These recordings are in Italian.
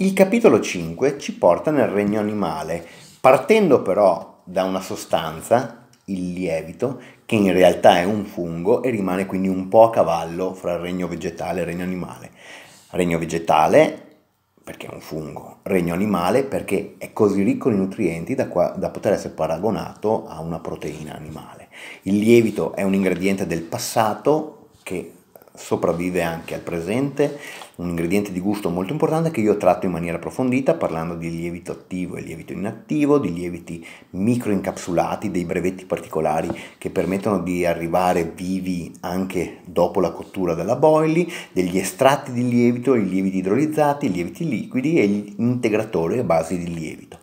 Il capitolo 5 ci porta nel regno animale, partendo però da una sostanza, il lievito, che in realtà è un fungo e rimane quindi un po' a cavallo fra il regno vegetale e il regno animale. Regno vegetale perché è un fungo, regno animale perché è così ricco di nutrienti da, qua, da poter essere paragonato a una proteina animale. Il lievito è un ingrediente del passato che sopravvive anche al presente, un ingrediente di gusto molto importante che io tratto in maniera approfondita parlando di lievito attivo e lievito inattivo, di lieviti microincapsulati, dei brevetti particolari che permettono di arrivare vivi anche dopo la cottura della boili, degli estratti di lievito, i lieviti idrolizzati, i lieviti liquidi e gli integratori a base di lievito.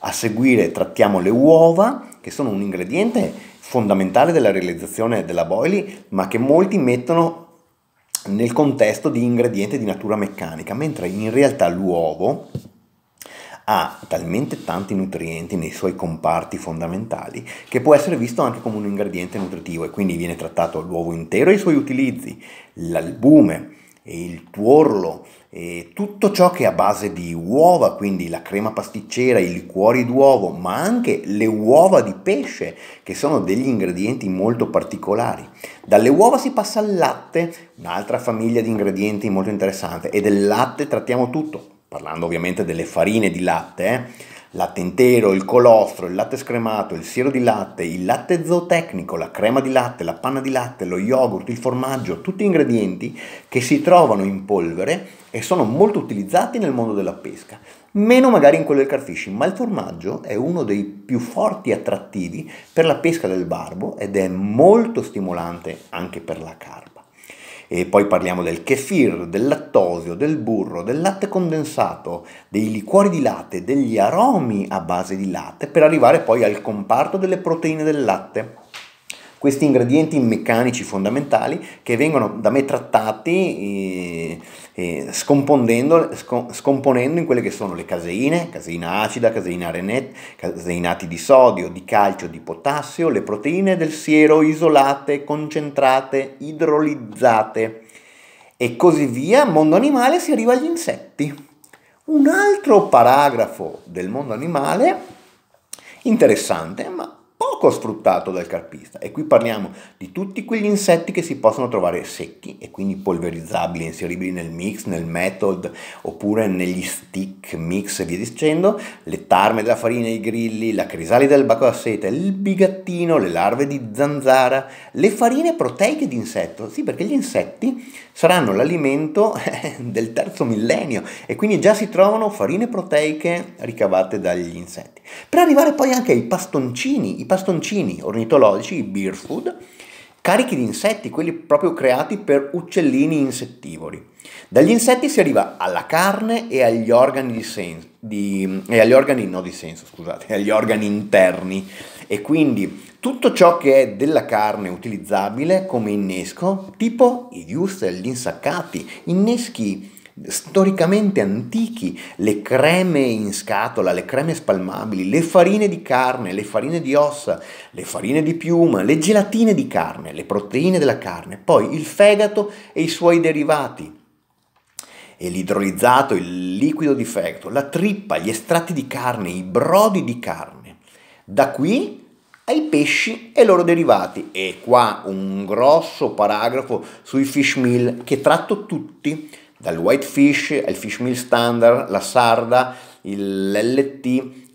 A seguire trattiamo le uova, che sono un ingrediente fondamentale della realizzazione della boili, ma che molti mettono nel contesto di ingrediente di natura meccanica, mentre in realtà l'uovo ha talmente tanti nutrienti nei suoi comparti fondamentali che può essere visto anche come un ingrediente nutritivo e quindi viene trattato l'uovo intero e i suoi utilizzi, l'albume, e il tuorlo, e tutto ciò che è a base di uova, quindi la crema pasticcera, i liquori d'uovo, ma anche le uova di pesce, che sono degli ingredienti molto particolari. Dalle uova si passa al latte, un'altra famiglia di ingredienti molto interessante, e del latte trattiamo tutto, parlando ovviamente delle farine di latte. Eh? latte intero, il colostro, il latte scremato, il siero di latte, il latte zootecnico, la crema di latte, la panna di latte, lo yogurt, il formaggio, tutti ingredienti che si trovano in polvere e sono molto utilizzati nel mondo della pesca. Meno magari in quello del carfishing, ma il formaggio è uno dei più forti attrattivi per la pesca del barbo ed è molto stimolante anche per la carpa. E poi parliamo del kefir, del lattosio, del burro, del latte condensato, dei liquori di latte, degli aromi a base di latte, per arrivare poi al comparto delle proteine del latte questi ingredienti meccanici fondamentali che vengono da me trattati eh, eh, scomponendo in quelle che sono le caseine, caseina acida, caseina rennet, caseinati di sodio, di calcio, di potassio, le proteine del siero isolate, concentrate, idrolizzate e così via, mondo animale si arriva agli insetti. Un altro paragrafo del mondo animale interessante, ma poco sfruttato dal carpista e qui parliamo di tutti quegli insetti che si possono trovare secchi e quindi polverizzabili, inseribili nel mix, nel method oppure negli stick mix e via dicendo, le tarme della farina, i grilli, la crisali del baco da seta, il bigattino, le larve di zanzara, le farine proteiche di insetto, sì perché gli insetti saranno l'alimento eh, del terzo millennio e quindi già si trovano farine proteiche ricavate dagli insetti. Per arrivare poi anche ai pastoncini, i pastoncini bastoncini ornitologici, i beer food, carichi di insetti, quelli proprio creati per uccellini insettivori. Dagli insetti si arriva alla carne e agli organi, di senso, di, e agli organi, no, di senso, scusate, agli organi interni e quindi tutto ciò che è della carne utilizzabile come innesco, tipo i giuste, gli insaccati, inneschi storicamente antichi, le creme in scatola, le creme spalmabili, le farine di carne, le farine di ossa, le farine di piuma, le gelatine di carne, le proteine della carne, poi il fegato e i suoi derivati e l'idrolizzato, il liquido di fegato, la trippa, gli estratti di carne, i brodi di carne. Da qui ai pesci e i loro derivati. E qua un grosso paragrafo sui fish meal che tratto tutti dal whitefish al fish meal standard, la sarda, l'LT,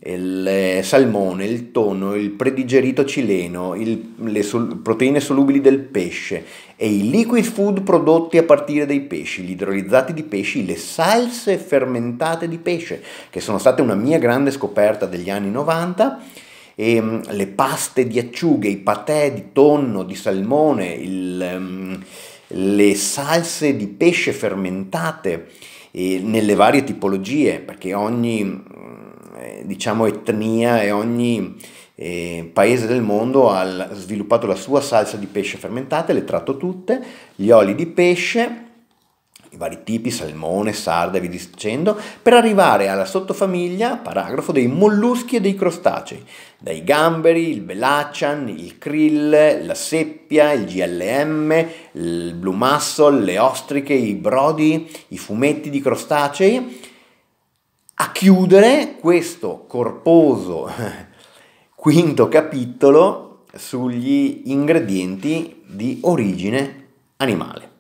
il eh, salmone, il tono, il predigerito cileno, il, le sol, proteine solubili del pesce e i liquid food prodotti a partire dai pesci, gli idrolizzati di pesci, le salse fermentate di pesce, che sono state una mia grande scoperta degli anni 90 e ehm, le paste di acciughe, i patè di tonno, di salmone, il, ehm, le salse di pesce fermentate nelle varie tipologie, perché ogni mm, eh, diciamo, etnia e ogni eh, paese del mondo ha sviluppato la sua salsa di pesce fermentata, le tratto tutte, gli oli di pesce, i vari tipi, salmone, sarda e via dicendo, per arrivare alla sottofamiglia, paragrafo, dei molluschi e dei crostacei, dai gamberi, il velaccian, il krill, la seppia, il GLM, il blumassol, le ostriche, i brodi, i fumetti di crostacei, a chiudere questo corposo quinto capitolo sugli ingredienti di origine animale.